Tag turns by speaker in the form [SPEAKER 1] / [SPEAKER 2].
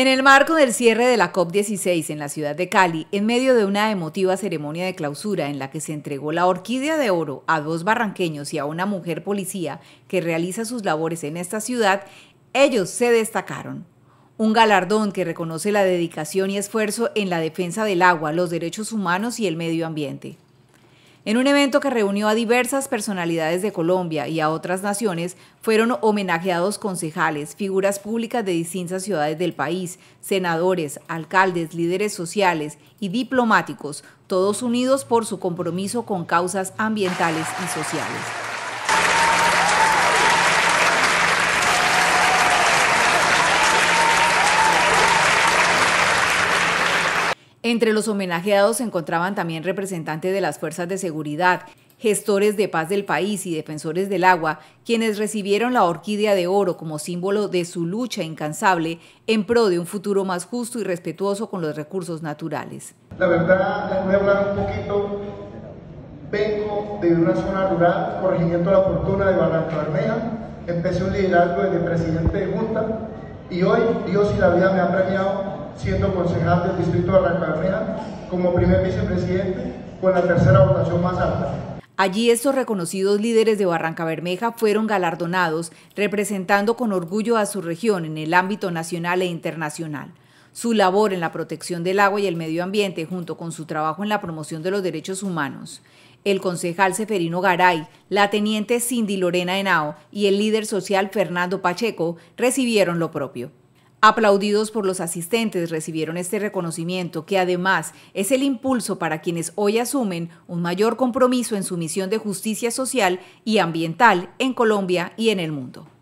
[SPEAKER 1] En el marco del cierre de la COP16 en la ciudad de Cali, en medio de una emotiva ceremonia de clausura en la que se entregó la Orquídea de Oro a dos barranqueños y a una mujer policía que realiza sus labores en esta ciudad, ellos se destacaron. Un galardón que reconoce la dedicación y esfuerzo en la defensa del agua, los derechos humanos y el medio ambiente. En un evento que reunió a diversas personalidades de Colombia y a otras naciones, fueron homenajeados concejales, figuras públicas de distintas ciudades del país, senadores, alcaldes, líderes sociales y diplomáticos, todos unidos por su compromiso con causas ambientales y sociales. Entre los homenajeados se encontraban también representantes de las fuerzas de seguridad, gestores de paz del país y defensores del agua, quienes recibieron la Orquídea de Oro como símbolo de su lucha incansable en pro de un futuro más justo y respetuoso con los recursos naturales. La verdad,
[SPEAKER 2] voy a hablar un poquito. Vengo de una zona rural, corregimiento La Fortuna de Barranca Bermeja. Empecé un liderazgo desde presidente de Junta y hoy Dios y la vida me han premiado siendo concejal del distrito de Bermeja como primer
[SPEAKER 1] vicepresidente con la tercera votación más alta. Allí estos reconocidos líderes de Barranca Bermeja fueron galardonados, representando con orgullo a su región en el ámbito nacional e internacional. Su labor en la protección del agua y el medio ambiente, junto con su trabajo en la promoción de los derechos humanos. El concejal Seferino Garay, la teniente Cindy Lorena Henao y el líder social Fernando Pacheco recibieron lo propio. Aplaudidos por los asistentes recibieron este reconocimiento que además es el impulso para quienes hoy asumen un mayor compromiso en su misión de justicia social y ambiental en Colombia y en el mundo.